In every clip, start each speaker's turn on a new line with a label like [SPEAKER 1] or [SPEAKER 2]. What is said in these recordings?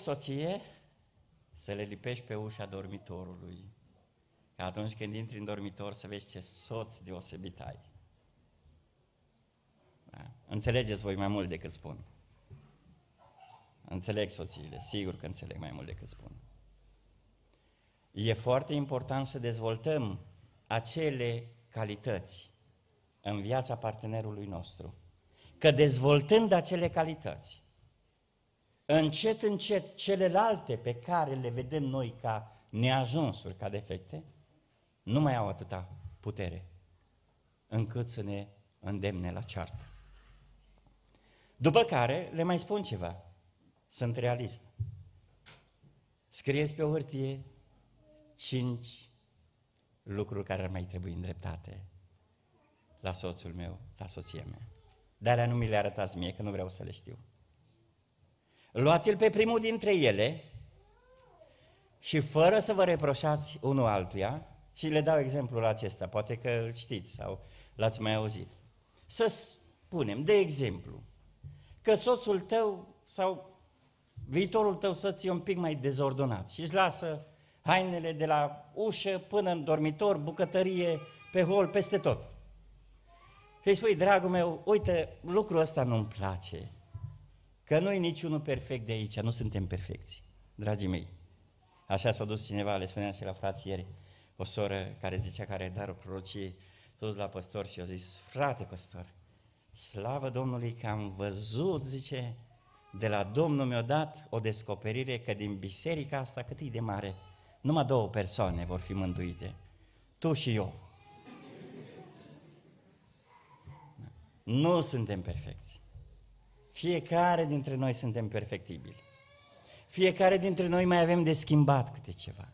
[SPEAKER 1] soție să le lipești pe ușa dormitorului. Că atunci când intri în dormitor să vezi ce soț deosebit ai. Da? Înțelegeți voi mai mult decât spun. Înțeleg soțiile, sigur că înțeleg mai mult decât spun. E foarte important să dezvoltăm acele calități în viața partenerului nostru. Că dezvoltând acele calități, încet, încet, celelalte pe care le vedem noi ca neajunsuri, ca defecte, nu mai au atâta putere încât să ne îndemne la ceartă. După care le mai spun ceva. Sunt realist. Scrieți pe o hârtie cinci lucruri care ar mai trebui îndreptate la soțul meu, la soția mea. Dar nu mi le arătați mie, că nu vreau să le știu. Luați-l pe primul dintre ele și fără să vă reproșați unul altuia, și le dau exemplul acesta, poate că îl știți sau l-ați mai auzit. Să spunem, de exemplu, că soțul tău sau viitorul tău să ți un pic mai dezordonat și își lasă hainele de la ușă până în dormitor, bucătărie, pe hol, peste tot. Și îi spui, dragul meu, uite, lucrul ăsta nu-mi place. Că noi niciunul perfect de aici, nu suntem perfecți, dragii mei. Așa s-a dus cineva, le spuneam și la frații ieri, o soră care zicea că are darul prorociei, s-a dus la păstor și a zis, frate păstor, slavă Domnului că am văzut, zice, de la Domnul mi-a dat o descoperire că din biserica asta cât e de mare, numai două persoane vor fi mântuite, tu și eu. Da. Nu suntem perfecți. Fiecare dintre noi suntem perfectibili. Fiecare dintre noi mai avem de schimbat câte ceva.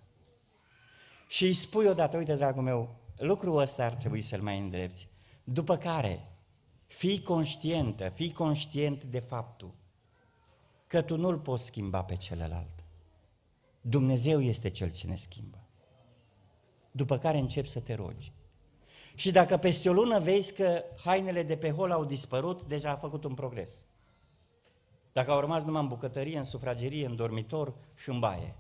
[SPEAKER 1] Și îi spui odată, uite, dragul meu, lucrul ăsta ar trebui să-l mai îndrepti. După care, fii conștientă, fii conștient de faptul că tu nu-l poți schimba pe celălalt. Dumnezeu este Cel ce ne schimbă. După care începi să te rogi. Și dacă peste o lună vezi că hainele de pe hol au dispărut, deja a făcut un progres. Dacă au rămas numai în bucătărie, în sufragerie, în dormitor și în baie.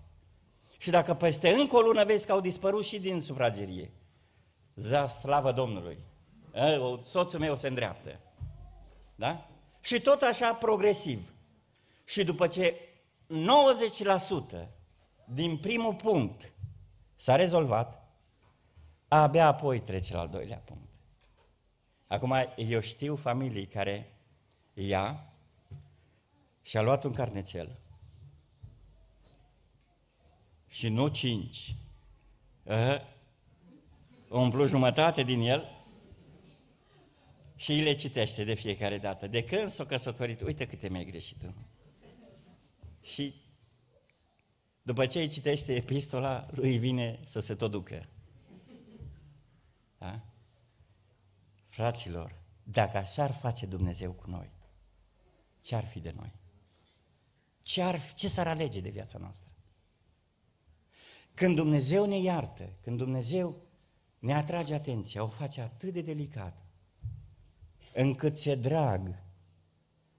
[SPEAKER 1] Și dacă peste încă o lună vezi că au dispărut și din sufragerie, za slavă Domnului, soțul meu se îndreaptă. Da? Și tot așa progresiv. Și după ce 90% din primul punct s-a rezolvat, abia apoi trece la al doilea punct. Acum, eu știu familii care ia și a luat un carnețel. Și nu cinci. Uh-huh. Umplu jumătate din el și îi le citește de fiecare dată. De când s o căsătorit, uite câte mi-ai greșit. Și după ce îi citește epistola, lui vine să se tot ducă. Da? Fraților, dacă așa ar face Dumnezeu cu noi, ce ar fi de noi? ce, ar, ce s-ar alege de viața noastră? Când Dumnezeu ne iartă, când Dumnezeu ne atrage atenția, o face atât de delicat, încât se drag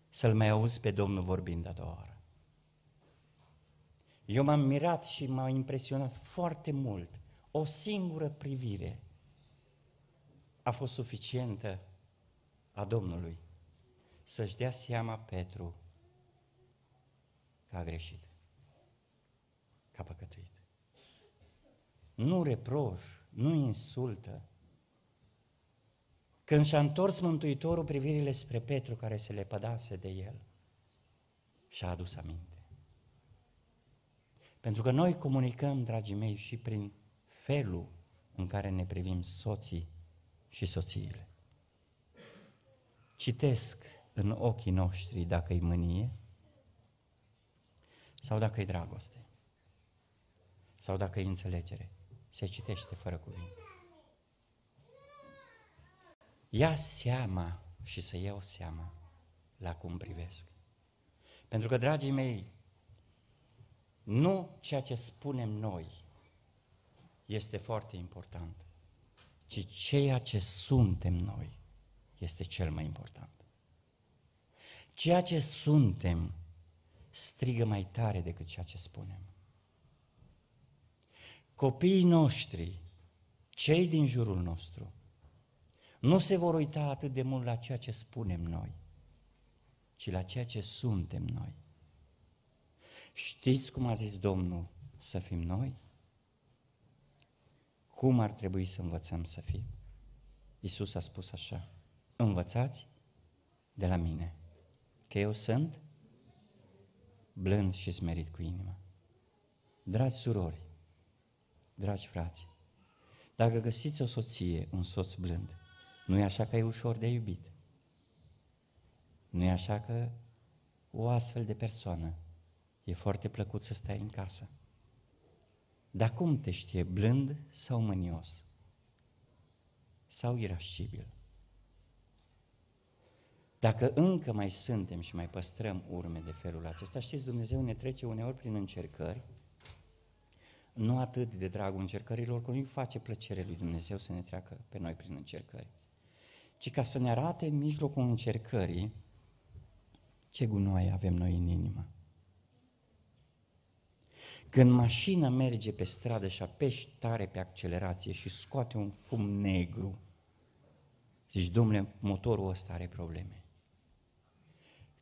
[SPEAKER 1] să-L mai auzi pe Domnul vorbind a doua oară. Eu m-am mirat și m-a impresionat foarte mult. O singură privire a fost suficientă a Domnului să-și dea seama Petru că a greșit, că a păcătuit. Nu reproș, nu insultă. Când și-a întors Mântuitorul privirile spre Petru care se lepădase de el, și-a adus aminte. Pentru că noi comunicăm, dragii mei, și prin felul în care ne privim soții și soțiile. Citesc în ochii noștri dacă e mânie, sau dacă e dragoste, sau dacă e înțelegere. Se citește fără cuvinte. Ia seama și să iau seama la cum privesc. Pentru că, dragii mei, nu ceea ce spunem noi este foarte important, ci ceea ce suntem noi este cel mai important. Ceea ce suntem strigă mai tare decât ceea ce spunem. Copiii noștri, cei din jurul nostru, nu se vor uita atât de mult la ceea ce spunem noi, ci la ceea ce suntem noi. Știți cum a zis Domnul să fim noi? Cum ar trebui să învățăm să fim? Isus a spus așa, învățați de la mine, că eu sunt blând și smerit cu inima. Dragi surori, dragi frați, dacă găsiți o soție, un soț blând, nu e așa că e ușor de iubit. Nu e așa că o astfel de persoană e foarte plăcut să stai în casă. Dar cum te știe, blând sau mânios? Sau irascibil? Dacă încă mai suntem și mai păstrăm urme de felul acesta, știți, Dumnezeu ne trece uneori prin încercări, nu atât de dragul încercărilor, cum îi face plăcere lui Dumnezeu să ne treacă pe noi prin încercări, ci ca să ne arate în mijlocul încercării ce gunoaie avem noi în inimă. Când mașina merge pe stradă și apeși tare pe accelerație și scoate un fum negru, zici, domnule, motorul ăsta are probleme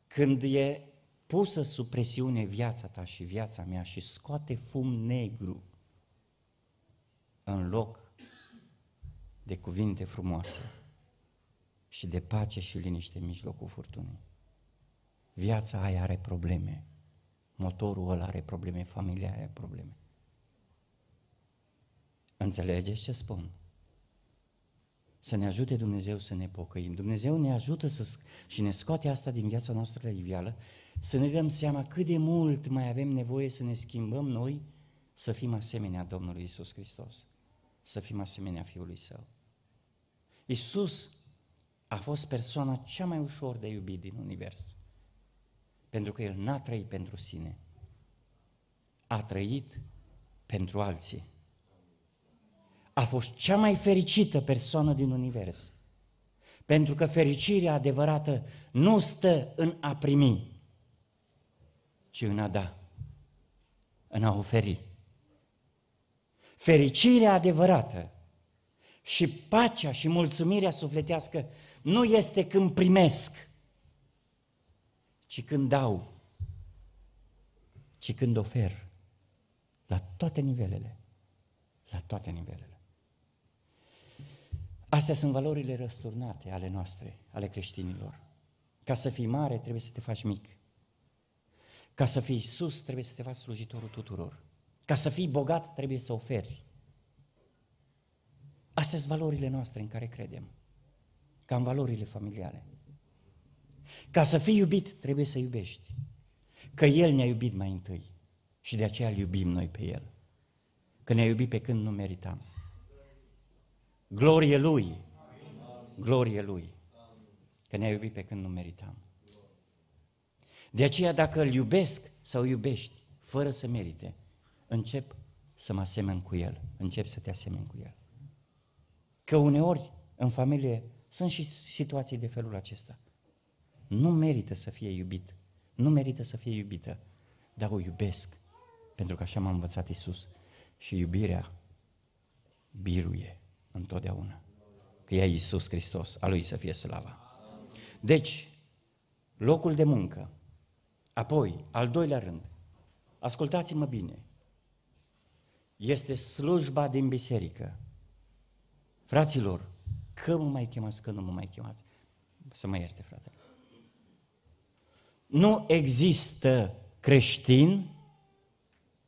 [SPEAKER 1] când e pusă sub presiune viața ta și viața mea și scoate fum negru în loc de cuvinte frumoase și de pace și liniște în mijlocul furtunii. Viața aia are probleme, motorul ăla are probleme, familia aia are probleme. Înțelegeți ce spun? Să ne ajute Dumnezeu să ne pocăim. Dumnezeu ne ajută să, și ne scoate asta din viața noastră la ivială, să ne dăm seama cât de mult mai avem nevoie să ne schimbăm noi, să fim asemenea Domnului Isus Hristos, să fim asemenea Fiului Său. Isus a fost persoana cea mai ușor de iubit din univers, pentru că El n-a trăit pentru sine, a trăit pentru alții a fost cea mai fericită persoană din univers. Pentru că fericirea adevărată nu stă în a primi, ci în a da, în a oferi. Fericirea adevărată și pacea și mulțumirea sufletească nu este când primesc, ci când dau, ci când ofer, la toate nivelele, la toate nivelele. Astea sunt valorile răsturnate ale noastre, ale creștinilor. Ca să fii mare, trebuie să te faci mic. Ca să fii sus, trebuie să te faci slujitorul tuturor. Ca să fii bogat, trebuie să oferi. Astea sunt valorile noastre în care credem. Ca în valorile familiale. Ca să fii iubit, trebuie să iubești. Că El ne-a iubit mai întâi și de aceea îl iubim noi pe El. Că ne-a iubit pe când nu meritam. Glorie Lui! Glorie Lui! Că ne-a iubit pe când nu meritam. De aceea, dacă îl iubesc sau iubești, fără să merite, încep să mă asemen cu el, încep să te asemeni cu el. Că uneori, în familie, sunt și situații de felul acesta. Nu merită să fie iubit, nu merită să fie iubită, dar o iubesc, pentru că așa m-a învățat Isus. Și iubirea biruie, întotdeauna. Că e Iisus Hristos, a Lui să fie slava. Deci, locul de muncă. Apoi, al doilea rând, ascultați-mă bine, este slujba din biserică. Fraților, că mă mai chemați, că nu mă mai chemați. Să mă ierte, frate. Nu există creștin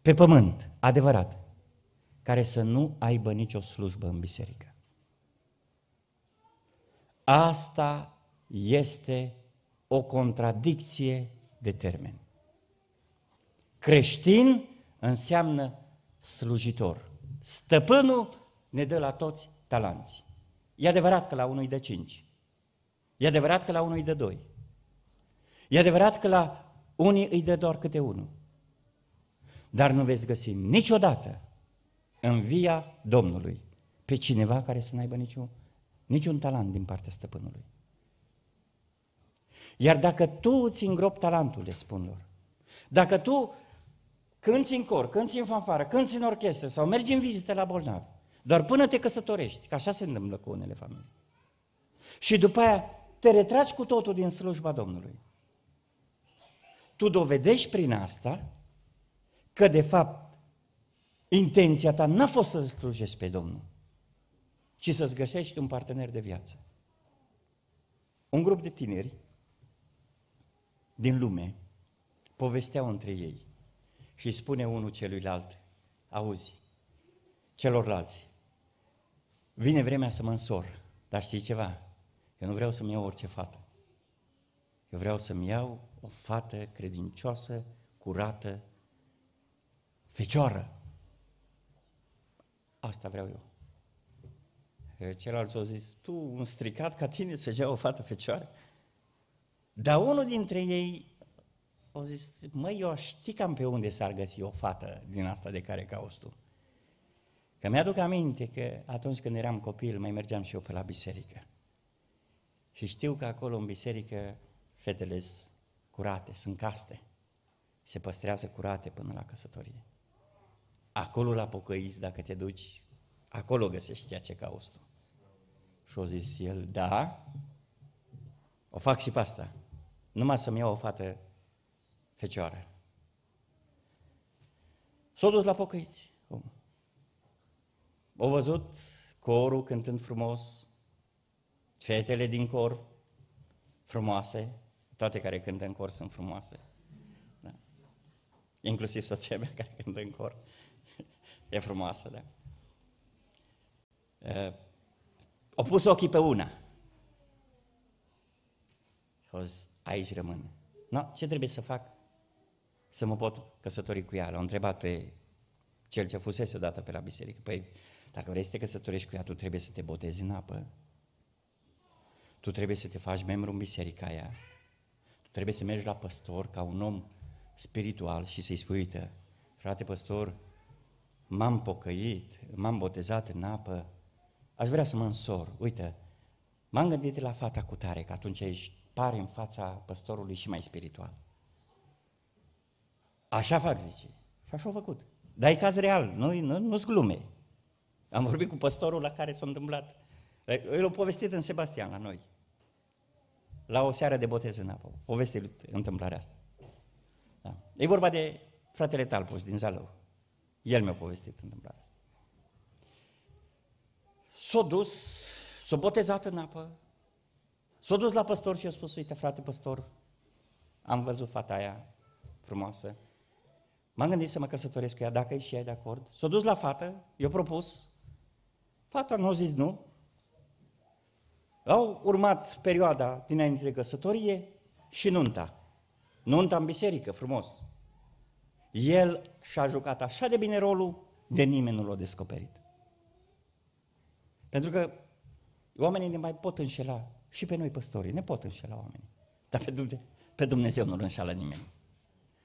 [SPEAKER 1] pe pământ, adevărat, care să nu aibă nicio slujbă în biserică. Asta este o contradicție de termen. Creștin înseamnă slujitor. Stăpânul ne dă la toți talanți. E adevărat că la unul îi dă cinci. E adevărat că la unul îi dă doi. E adevărat că la unii îi dă doar câte unul. Dar nu veți găsi niciodată în via Domnului pe cineva care să n-aibă niciun, niciun talent din partea stăpânului. Iar dacă tu îți îngrop talentul, le spun lor, dacă tu cânti în cor, cânti în fanfară, cânti în orchestră sau mergi în vizite la bolnavi, doar până te căsătorești, că așa se întâmplă cu unele familii. Și după aia te retragi cu totul din slujba Domnului. Tu dovedești prin asta că de fapt Intenția ta n-a fost să slujești pe Domnul, ci să-ți găsești un partener de viață. Un grup de tineri din lume povesteau între ei și spune unul celuilalt, auzi, celorlalți, vine vremea să mă însor, dar știi ceva, eu nu vreau să-mi iau orice fată. Eu vreau să-mi iau o fată credincioasă, curată, fecioară, Asta vreau eu. Celălalt a zis, tu, un stricat ca tine, să ia o fată fecioară? Dar unul dintre ei a zis, măi, eu știi cam pe unde s-ar găsi o fată din asta de care cauți tu. Că mi-aduc aminte că atunci când eram copil, mai mergeam și eu pe la biserică. Și știu că acolo în biserică fetele sunt curate, sunt caste. Se păstrează curate până la căsătorie acolo la pocăiți, dacă te duci, acolo găsești ceea ce cauți tu. Și-o zis el, da, o fac și pe asta. Numai să-mi iau o fată fecioară. S-a dus la pocăiți. O văzut corul cântând frumos, fetele din cor frumoase, toate care cântă în cor sunt frumoase. Da? Inclusiv soția mea care cântă în cor. E frumoasă, da? au pus ochii pe una. Au zis, aici rămân. No, ce trebuie să fac? Să mă pot căsători cu ea. L-au întrebat pe cel ce fusese odată pe la biserică. Păi, dacă vrei să te căsătorești cu ea, tu trebuie să te botezi în apă. Tu trebuie să te faci membru în biserica aia. Tu trebuie să mergi la păstor ca un om spiritual și să-i spui, uite, frate păstor, m-am pocăit, m-am botezat în apă, aș vrea să mă însor. Uite, m-am gândit la fata cu tare, că atunci ești pare în fața păstorului și mai spiritual. Așa fac, zice. Și așa au făcut. Dar e caz real, nu, nu, nu-s glume. Am vorbit cu păstorul la care s-a întâmplat. El a povestit în Sebastian, la noi. La o seară de botez în apă. Poveste întâmplarea asta. Da. E vorba de fratele Talpus din Zalău. El mi-a povestit întâmplarea asta. S-a dus, s-a botezat în apă, s-a dus la păstor și a spus, uite frate păstor, am văzut fata aia frumoasă, m-am gândit să mă căsătoresc cu ea, dacă e și ea de acord. S-a dus la fată, i-a propus, fata nu a zis nu, au urmat perioada dinainte de căsătorie și nunta. Nunta în biserică, frumos. El și-a jucat așa de bine rolul, de nimeni nu l-a descoperit. Pentru că oamenii ne mai pot înșela, și pe noi păstorii, ne pot înșela oamenii. Dar pe Dumnezeu, pe Dumnezeu nu-L înșală nimeni.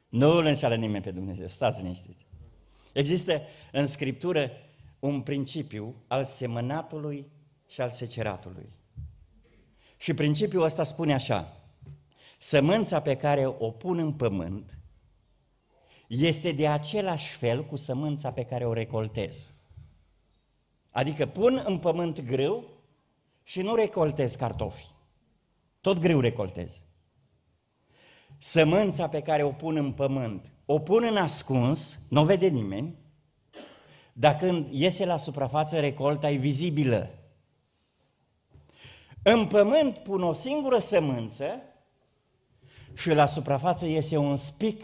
[SPEAKER 1] Nu îl înșală nimeni pe Dumnezeu, stați liniștiți. Există în Scriptură un principiu al semănatului și al seceratului. Și principiul ăsta spune așa, sămânța pe care o pun în pământ este de același fel cu sămânța pe care o recoltez. Adică pun în pământ grâu și nu recoltez cartofi. Tot greu recoltez. Sămânța pe care o pun în pământ, o pun în ascuns, nu o vede nimeni, dar când iese la suprafață, recolta e vizibilă. În pământ pun o singură sămânță și la suprafață iese un spic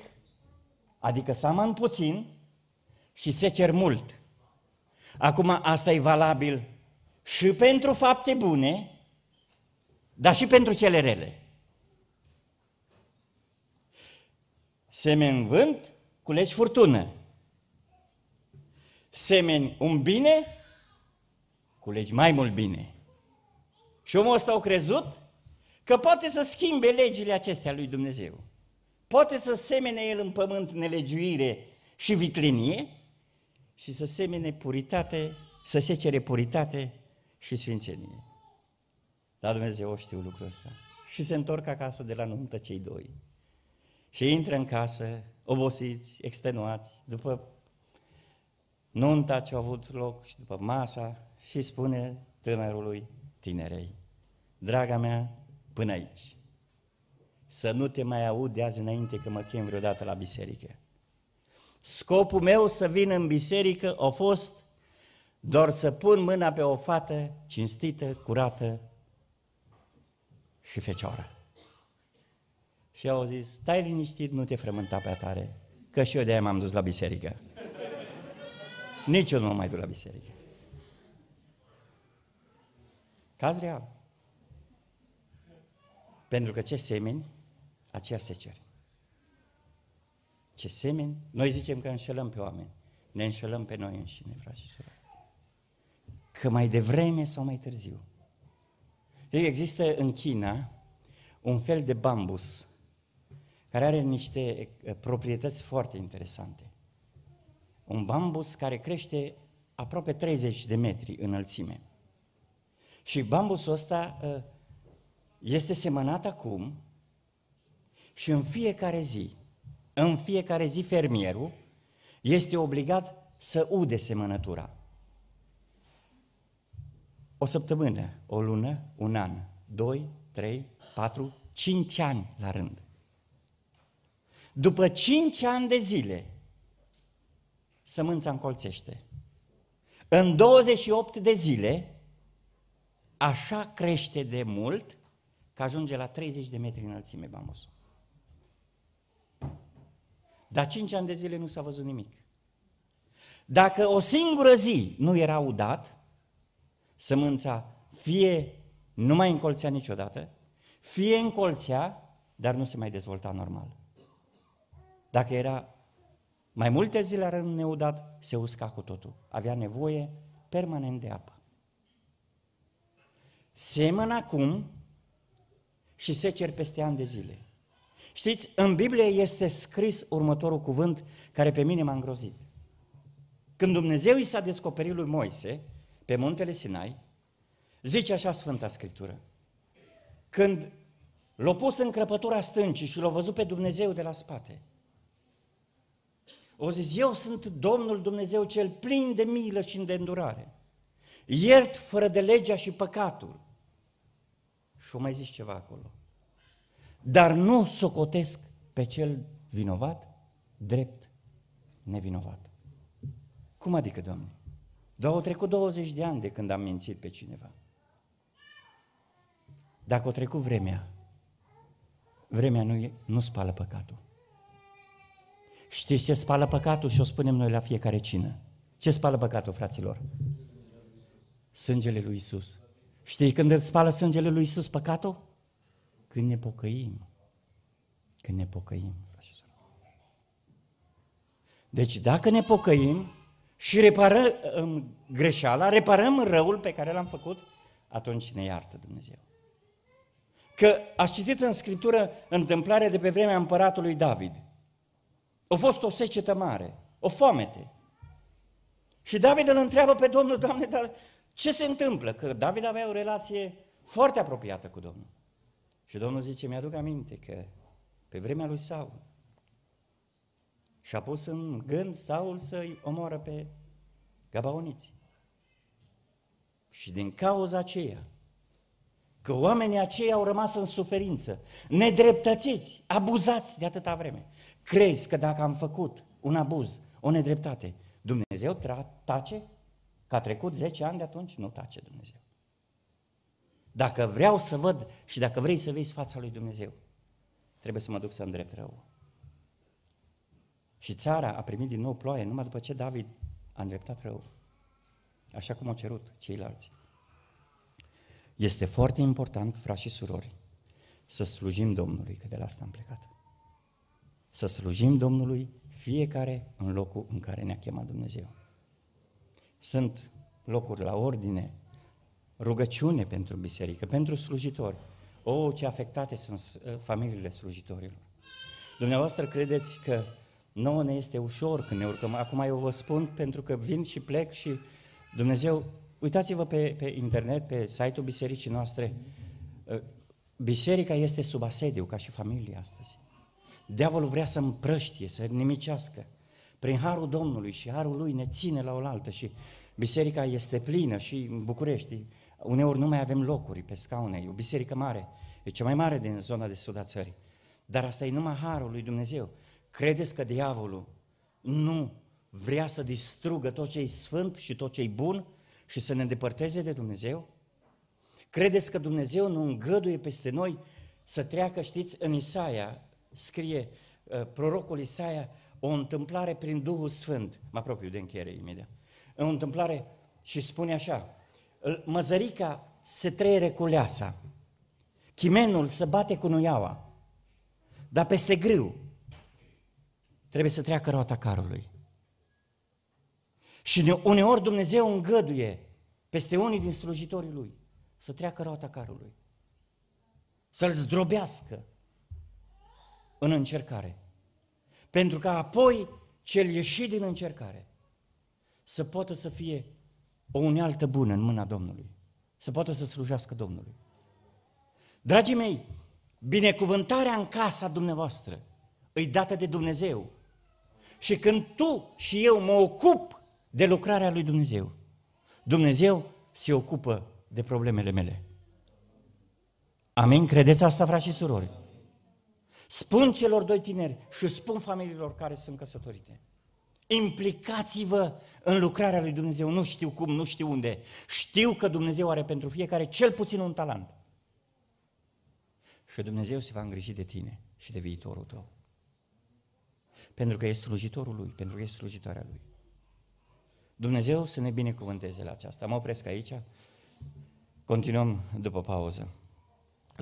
[SPEAKER 1] Adică aman puțin și se cer mult. Acum asta e valabil și pentru fapte bune, dar și pentru cele rele. Semeni vânt, culegi furtună. Semeni un bine, culegi mai mult bine. Și omul ăsta a crezut că poate să schimbe legile acestea lui Dumnezeu. Poate să semene el în pământ nelegiuire și viclinie și să semene puritate, să se cere puritate și sfințenie. Dar Dumnezeu știu lucrul ăsta. Și se întorc acasă de la nuntă cei doi. Și intră în casă, obosiți, extenuați, după nunta ce a avut loc și după masa și spune tânărului tinerei, draga mea, până aici să nu te mai aud de azi înainte că mă chem vreodată la biserică. Scopul meu să vin în biserică a fost doar să pun mâna pe o fată cinstită, curată și fecioară. Și au zis, stai liniștit, nu te frământa pe atare, că și eu de-aia m-am dus la biserică. Nici eu nu mă mai duc la biserică. Caz real. Pentru că ce semeni aceea se cere. Ce semeni? Noi zicem că înșelăm pe oameni. Ne înșelăm pe noi înșine, frați și surori. Că mai devreme sau mai târziu. Există în China un fel de bambus care are niște eh, proprietăți foarte interesante. Un bambus care crește aproape 30 de metri înălțime. Și bambusul ăsta eh, este semănat acum și în fiecare zi, în fiecare zi fermierul este obligat să ude semănătura. O săptămână, o lună, un an, doi, trei, patru, cinci ani la rând. După cinci ani de zile, sămânța încolțește. În 28 de zile, așa crește de mult că ajunge la 30 de metri înălțime bambusul. Dar cinci ani de zile nu s-a văzut nimic. Dacă o singură zi nu era udat, sămânța fie nu mai încolțea niciodată, fie încolțea, dar nu se mai dezvolta normal. Dacă era mai multe zile rând neudat, se usca cu totul. Avea nevoie permanent de apă. Semăn acum și se cer peste ani de zile. Știți, în Biblie este scris următorul cuvânt care pe mine m-a îngrozit. Când Dumnezeu i s-a descoperit lui Moise, pe muntele Sinai, zice așa Sfânta Scriptură, când l-a pus în crăpătura stâncii și l-a văzut pe Dumnezeu de la spate, o zis, eu sunt Domnul Dumnezeu cel plin de milă și de îndurare. Iert fără de legea și păcatul. Și o mai zis ceva acolo dar nu socotesc pe cel vinovat drept nevinovat. Cum adică, Doamne? Doar au trecut 20 de ani de când am mințit pe cineva. Dacă o trecut vremea, vremea nu, e, nu spală păcatul. Știți ce spală păcatul și o spunem noi la fiecare cină? Ce spală păcatul, fraților? Sângele lui Isus. Știi când îți spală sângele lui Isus păcatul? Când ne pocăim. Când ne pocăim. Deci dacă ne pocăim și reparăm greșeala, reparăm răul pe care l-am făcut, atunci ne iartă Dumnezeu. Că aș citit în Scriptură întâmplarea de pe vremea împăratului David. A fost o secetă mare, o foamete. Și David îl întreabă pe Domnul, Doamne, dar ce se întâmplă? Că David avea o relație foarte apropiată cu Domnul. Și Domnul zice, mi-aduc aminte că pe vremea lui Saul și-a pus în gând Saul să-i omoară pe gabaoniți. Și din cauza aceea, că oamenii aceia au rămas în suferință, nedreptățiți, abuzați de atâta vreme, crezi că dacă am făcut un abuz, o nedreptate, Dumnezeu tace? Că a trecut 10 ani de atunci? Nu tace Dumnezeu. Dacă vreau să văd și dacă vrei să vezi fața lui Dumnezeu, trebuie să mă duc să îndrept rău. Și țara a primit din nou ploaie numai după ce David a îndreptat rău. Așa cum au cerut ceilalți. Este foarte important, frați și surori, să slujim Domnului, că de la asta am plecat. Să slujim Domnului fiecare în locul în care ne-a chemat Dumnezeu. Sunt locuri la ordine, rugăciune pentru biserică, pentru slujitori. O, oh, ce afectate sunt uh, familiile slujitorilor. Dumneavoastră credeți că nouă ne este ușor când ne urcăm. Acum eu vă spun pentru că vin și plec și Dumnezeu, uitați-vă pe, pe internet, pe site-ul bisericii noastre. Uh, biserica este sub asediu, ca și familia astăzi. Diavolul vrea să împrăștie, să nimicească. Prin harul Domnului și harul lui ne ține la oaltă și biserica este plină și în București, Uneori nu mai avem locuri pe scaune, e o biserică mare, e cea mai mare din zona de sud a țării. Dar asta e numai harul lui Dumnezeu. Credeți că diavolul nu vrea să distrugă tot ce e sfânt și tot ce e bun și să ne îndepărteze de Dumnezeu? Credeți că Dumnezeu nu îngăduie peste noi să treacă, știți, în Isaia, scrie uh, prorocul Isaia, o întâmplare prin Duhul Sfânt, mă apropiu de încheiere imediat, o întâmplare și spune așa, măzărica se treiere cu leasa, chimenul se bate cu nuiaua, dar peste grâu trebuie să treacă roata carului. Și uneori Dumnezeu îngăduie peste unii din slujitorii lui să treacă roata carului, să-l zdrobească în încercare, pentru că apoi cel ieșit din încercare să poată să fie o unealtă bună în mâna Domnului, să poată să slujească Domnului. Dragii mei, binecuvântarea în casa dumneavoastră îi dată de Dumnezeu. Și când tu și eu mă ocup de lucrarea lui Dumnezeu, Dumnezeu se ocupă de problemele mele. Amin? Credeți asta, frați și surori? Spun celor doi tineri și spun familiilor care sunt căsătorite. Implicați-vă în lucrarea lui Dumnezeu. Nu știu cum, nu știu unde. Știu că Dumnezeu are pentru fiecare cel puțin un talent. Și Dumnezeu se va îngriji de tine și de viitorul tău. Pentru că ești slujitorul Lui, pentru că ești slujitoarea Lui. Dumnezeu să ne binecuvânteze la aceasta. Mă opresc aici. Continuăm după pauză.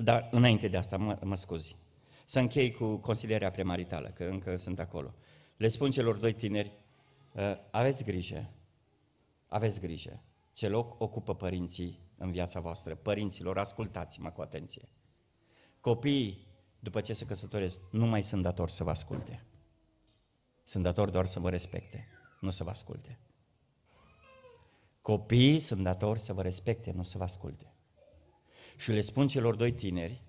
[SPEAKER 1] Dar înainte de asta, mă, mă scuzi, să închei cu consilierea premaritală, că încă sunt acolo le spun celor doi tineri, ă, aveți grijă, aveți grijă, ce loc ocupă părinții în viața voastră. Părinților, ascultați-mă cu atenție. Copiii, după ce se căsătoresc, nu mai sunt datori să vă asculte. Sunt datori doar să vă respecte, nu să vă asculte. Copiii sunt datori să vă respecte, nu să vă asculte. Și le spun celor doi tineri,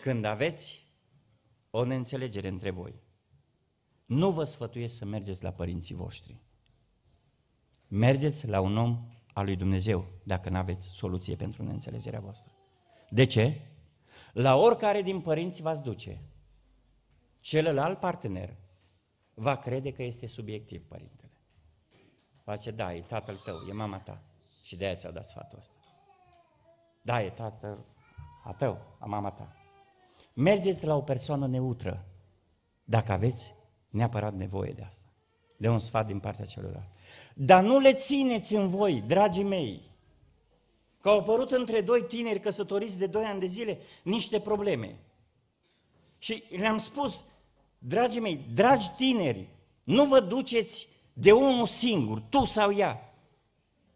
[SPEAKER 1] când aveți o neînțelegere între voi, nu vă sfătuiesc să mergeți la părinții voștri. Mergeți la un om al lui Dumnezeu, dacă nu aveți soluție pentru neînțelegerea voastră. De ce? La oricare din părinți v-ați duce, celălalt partener va crede că este subiectiv părintele. Face, da, e tatăl tău, e mama ta. Și de aia ți-au dat sfatul ăsta. Da, e tatăl a tău, a mama ta. Mergeți la o persoană neutră, dacă aveți neapărat nevoie de asta, de un sfat din partea celorlalți. Dar nu le țineți în voi, dragii mei, că au apărut între doi tineri căsătoriți de doi ani de zile niște probleme. Și le-am spus, dragii mei, dragi tineri, nu vă duceți de unul singur, tu sau ea,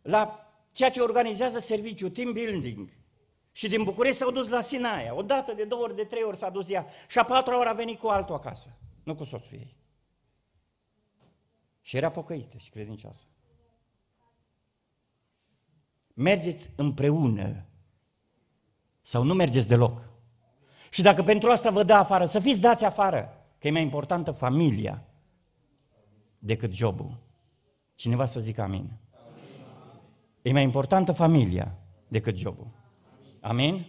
[SPEAKER 1] la ceea ce organizează serviciul, team building. Și din București s-au dus la Sinaia. O dată, de două ori, de trei ori s-a dus ea. Și a patra ori a venit cu altul acasă, nu cu soțul ei. Și era pocăită și credincioasă. Mergeți împreună sau nu mergeți deloc. Și dacă pentru asta vă dă afară, să fiți dați afară, că e mai importantă familia decât jobul. Cineva să zică amin. E mai importantă familia decât jobul. amin?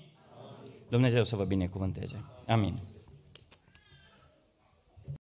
[SPEAKER 1] Dumnezeu să vă binecuvânteze. Amin.